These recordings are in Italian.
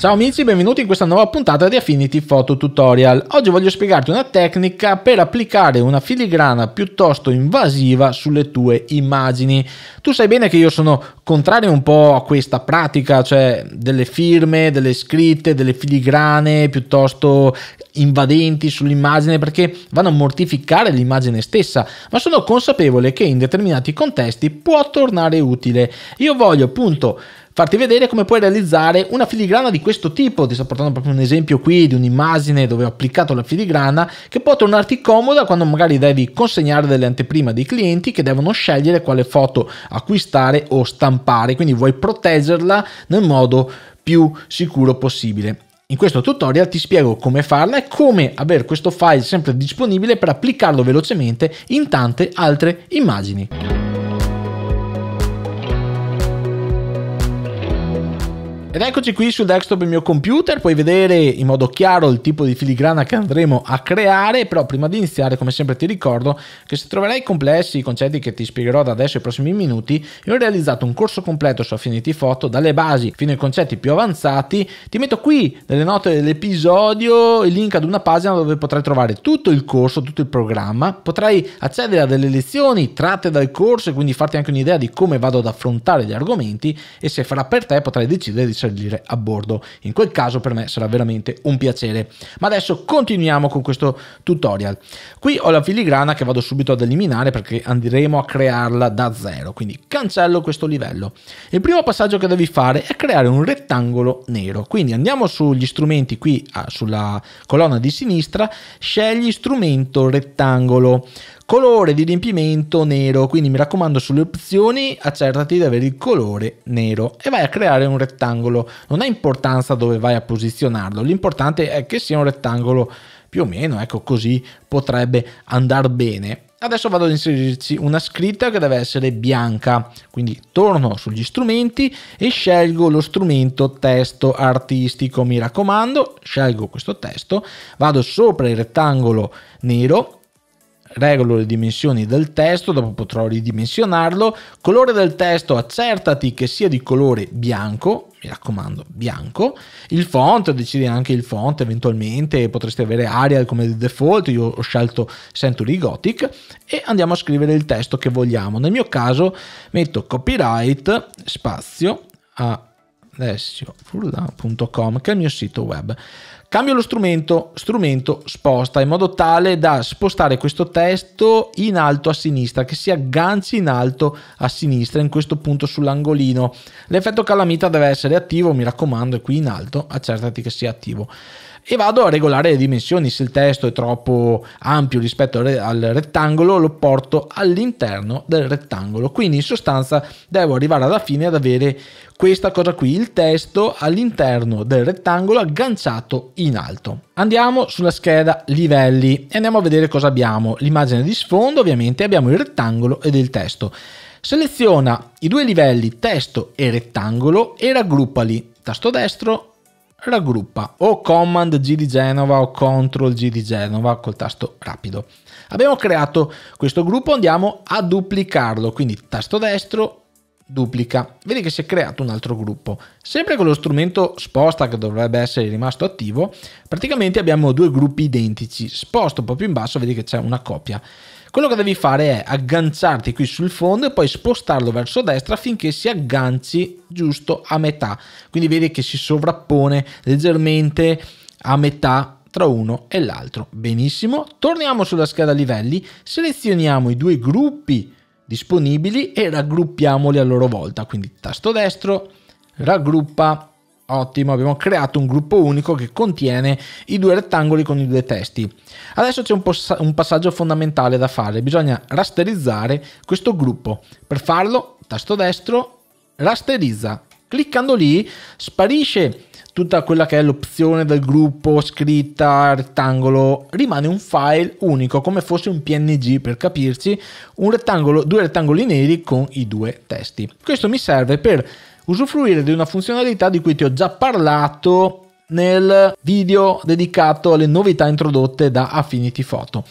Ciao amici, benvenuti in questa nuova puntata di Affinity Photo Tutorial. Oggi voglio spiegarti una tecnica per applicare una filigrana piuttosto invasiva sulle tue immagini. Tu sai bene che io sono contrario un po' a questa pratica, cioè delle firme, delle scritte, delle filigrane piuttosto invadenti sull'immagine perché vanno a mortificare l'immagine stessa, ma sono consapevole che in determinati contesti può tornare utile. Io voglio appunto farti vedere come puoi realizzare una filigrana di questo tipo. Ti sto portando proprio un esempio qui di un'immagine dove ho applicato la filigrana che può tornarti comoda quando magari devi consegnare delle anteprime dei clienti che devono scegliere quale foto acquistare o stampare, quindi vuoi proteggerla nel modo più sicuro possibile. In questo tutorial ti spiego come farla e come avere questo file sempre disponibile per applicarlo velocemente in tante altre immagini. Ed eccoci qui sul desktop del mio computer, puoi vedere in modo chiaro il tipo di filigrana che andremo a creare, però prima di iniziare come sempre ti ricordo che se troverai complessi i concetti che ti spiegherò da adesso ai prossimi minuti, io ho realizzato un corso completo su Affinity Photo dalle basi fino ai concetti più avanzati, ti metto qui nelle note dell'episodio il link ad una pagina dove potrai trovare tutto il corso, tutto il programma, potrai accedere a delle lezioni tratte dal corso e quindi farti anche un'idea di come vado ad affrontare gli argomenti e se farà per te potrai decidere di salire a bordo. In quel caso per me sarà veramente un piacere. Ma adesso continuiamo con questo tutorial. Qui ho la filigrana che vado subito ad eliminare perché andremo a crearla da zero, quindi cancello questo livello. Il primo passaggio che devi fare è creare un rettangolo nero, quindi andiamo sugli strumenti qui ah, sulla colonna di sinistra, scegli strumento rettangolo. Colore di riempimento nero, quindi mi raccomando sulle opzioni accertati di avere il colore nero e vai a creare un rettangolo. Non ha importanza dove vai a posizionarlo, l'importante è che sia un rettangolo più o meno, ecco così potrebbe andare bene. Adesso vado ad inserirci una scritta che deve essere bianca, quindi torno sugli strumenti e scelgo lo strumento testo artistico, mi raccomando, scelgo questo testo, vado sopra il rettangolo nero regolo le dimensioni del testo, dopo potrò ridimensionarlo, colore del testo accertati che sia di colore bianco, mi raccomando bianco, il font, decidi anche il font eventualmente, potresti avere Arial come default, io ho scelto Century Gothic e andiamo a scrivere il testo che vogliamo, nel mio caso metto copyright spazio a alessiofurlan.com che è il mio sito web. Cambio lo strumento, strumento sposta in modo tale da spostare questo testo in alto a sinistra, che si agganci in alto a sinistra in questo punto sull'angolino. L'effetto calamita deve essere attivo, mi raccomando, e qui in alto accertati che sia attivo e vado a regolare le dimensioni. Se il testo è troppo ampio rispetto al rettangolo, lo porto all'interno del rettangolo. Quindi in sostanza devo arrivare alla fine ad avere questa cosa qui, il testo all'interno del rettangolo agganciato in alto. Andiamo sulla scheda livelli e andiamo a vedere cosa abbiamo. L'immagine di sfondo ovviamente abbiamo il rettangolo ed il testo. Seleziona i due livelli testo e rettangolo e raggruppali tasto destro raggruppa o Command G di Genova o Control G di Genova col tasto rapido. Abbiamo creato questo gruppo, andiamo a duplicarlo, quindi tasto destro duplica. Vedi che si è creato un altro gruppo. Sempre con lo strumento sposta che dovrebbe essere rimasto attivo, praticamente abbiamo due gruppi identici. Sposto un po' più in basso, vedi che c'è una copia. Quello che devi fare è agganciarti qui sul fondo e poi spostarlo verso destra finché si agganci giusto a metà. Quindi vedi che si sovrappone leggermente a metà tra uno e l'altro. Benissimo, torniamo sulla scheda livelli, selezioniamo i due gruppi disponibili e raggruppiamoli a loro volta. Quindi tasto destro, raggruppa Ottimo, abbiamo creato un gruppo unico che contiene i due rettangoli con i due testi. Adesso c'è un, possa- un passaggio fondamentale da fare, bisogna rasterizzare questo gruppo. Per farlo, tasto destro, rasterizza. Cliccando lì sparisce tutta quella che è l'opzione del gruppo, scritta, rettangolo, rimane un file unico, come fosse un PNG per capirci, un rettangolo, due rettangoli neri con i due testi. Questo mi serve per usufruire di una funzionalità di cui ti ho già parlato nel video dedicato alle novità introdotte da Affinity Photo.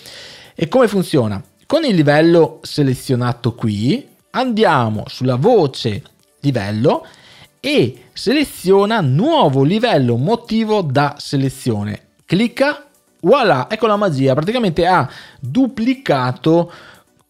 E come funziona? Con il livello selezionato qui andiamo sulla voce livello e seleziona nuovo livello motivo da selezione. Clicca, voilà, ecco la magia, praticamente ha duplicato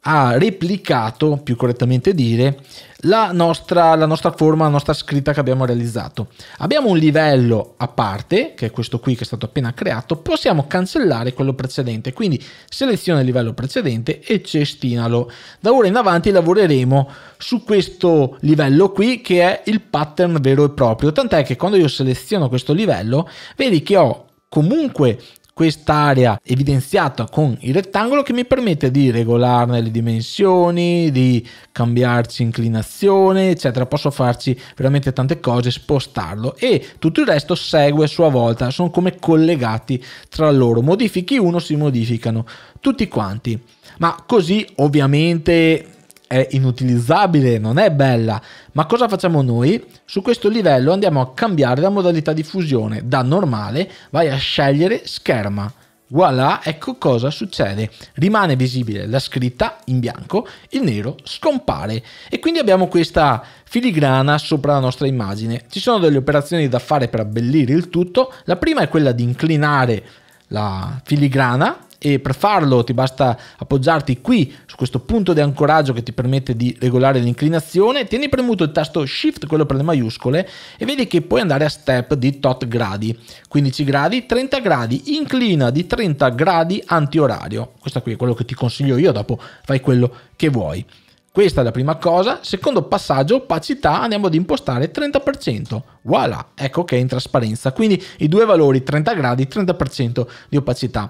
ha replicato, più correttamente dire, la nostra, la nostra, forma, la nostra scritta che abbiamo realizzato. Abbiamo un livello a parte, che è questo qui che è stato appena creato, possiamo cancellare quello precedente, quindi seleziona il livello precedente e cestinalo. Da ora in avanti lavoreremo su questo livello qui che è il pattern vero e proprio, tant'è che quando io seleziono questo livello, vedi che ho comunque quest'area evidenziata con il rettangolo che mi permette di regolarne le dimensioni, di cambiarci inclinazione, eccetera. Posso farci veramente tante cose, spostarlo e tutto il resto segue a sua volta, sono come collegati tra loro. Modifichi uno, si modificano tutti quanti. Ma così ovviamente è inutilizzabile, non è bella. Ma cosa facciamo noi? Su questo livello andiamo a cambiare la modalità di fusione. Da normale vai a scegliere scherma. Voilà, ecco cosa succede. Rimane visibile la scritta in bianco, il nero scompare e quindi abbiamo questa filigrana sopra la nostra immagine. Ci sono delle operazioni da fare per abbellire il tutto. La prima è quella di inclinare la filigrana e per farlo ti basta appoggiarti qui su questo punto di ancoraggio che ti permette di regolare l'inclinazione, tieni premuto il tasto Shift, quello per le maiuscole, e vedi che puoi andare a step di tot gradi, 15 gradi, 30 gradi, inclina di 30 gradi antiorario. Questo qui è quello che ti consiglio io, dopo fai quello che vuoi. Questa è la prima cosa. Secondo passaggio, opacità, andiamo ad impostare 30%. Voilà, ecco che è in trasparenza. Quindi i due valori, 30 gradi, 30% di opacità.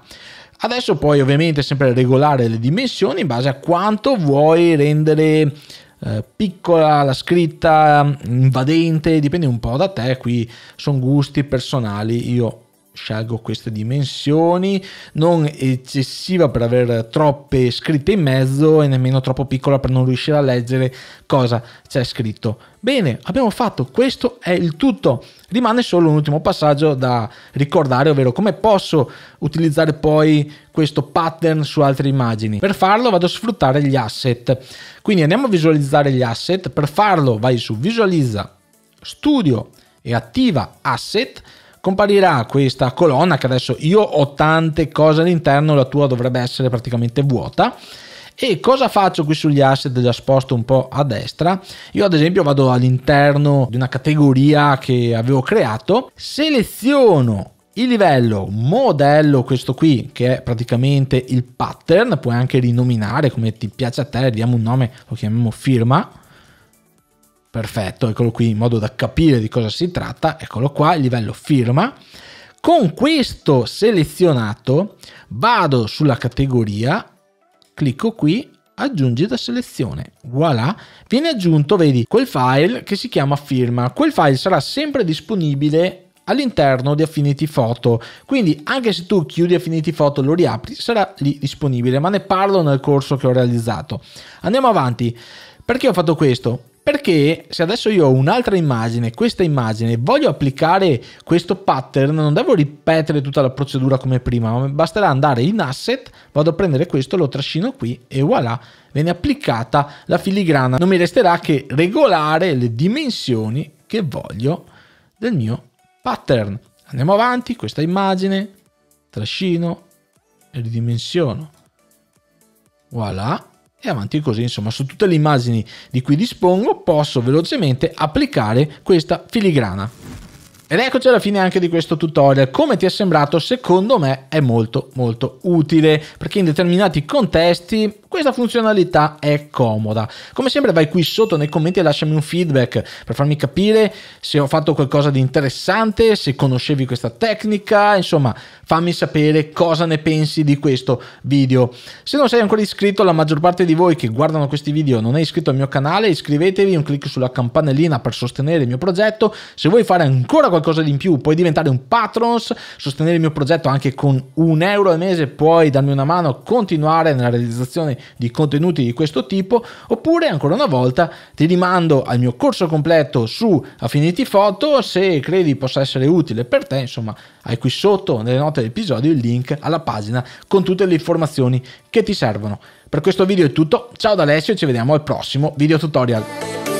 Adesso puoi ovviamente sempre regolare le dimensioni in base a quanto vuoi rendere eh, piccola la scritta, invadente, dipende un po' da te, qui sono gusti personali, io scelgo queste dimensioni, non eccessiva per avere troppe scritte in mezzo e nemmeno troppo piccola per non riuscire a leggere cosa c'è scritto. Bene, abbiamo fatto, questo è il tutto. Rimane solo un ultimo passaggio da ricordare, ovvero come posso utilizzare poi questo pattern su altre immagini. Per farlo vado a sfruttare gli asset. Quindi andiamo a visualizzare gli asset, per farlo vai su visualizza, studio e attiva asset comparirà questa colonna che adesso io ho tante cose all'interno, la tua dovrebbe essere praticamente vuota. E cosa faccio qui sugli asset? Già sposto un po' a destra. Io ad esempio vado all'interno di una categoria che avevo creato, seleziono il livello modello, questo qui, che è praticamente il pattern, puoi anche rinominare come ti piace a te, diamo un nome, lo chiamiamo firma, perfetto, eccolo qui, in modo da capire di cosa si tratta, eccolo qua, il livello firma. Con questo selezionato vado sulla categoria, clicco qui, aggiungi da selezione. Voilà, viene aggiunto, vedi, quel file che si chiama firma. Quel file sarà sempre disponibile all'interno di Affinity Photo. Quindi anche se tu chiudi Affinity Photo e lo riapri, sarà lì disponibile, ma ne parlo nel corso che ho realizzato. Andiamo avanti. Perché ho fatto questo? Perché se adesso io ho un'altra immagine, questa immagine, voglio applicare questo pattern, non devo ripetere tutta la procedura come prima, ma basterà andare in asset, vado a prendere questo, lo trascino qui e voilà, viene applicata la filigrana. Non mi resterà che regolare le dimensioni che voglio del mio pattern. Andiamo avanti, questa immagine, trascino, ridimensiono. Voilà, e avanti così insomma su tutte le immagini di cui dispongo posso velocemente applicare questa filigrana ed eccoci alla fine anche di questo tutorial. Come ti è sembrato, secondo me è molto molto utile, perché in determinati contesti questa funzionalità è comoda. Come sempre vai qui sotto nei commenti e lasciami un feedback per farmi capire se ho fatto qualcosa di interessante, se conoscevi questa tecnica, insomma fammi sapere cosa ne pensi di questo video. Se non sei ancora iscritto, la maggior parte di voi che guardano questi video non è iscritto al mio canale, iscrivetevi, un clic sulla campanellina per sostenere il mio progetto. Se vuoi fare ancora qualcosa qualcosa di in più, puoi diventare un patrons, sostenere il mio progetto anche con un euro al mese, puoi darmi una mano, continuare nella realizzazione di contenuti di questo tipo, oppure ancora una volta ti rimando al mio corso completo su Affinity Photo, se credi possa essere utile per te, insomma, hai qui sotto nelle note dell'episodio il link alla pagina con tutte le informazioni che ti servono. Per questo video è tutto, ciao da Alessio e ci vediamo al prossimo video tutorial.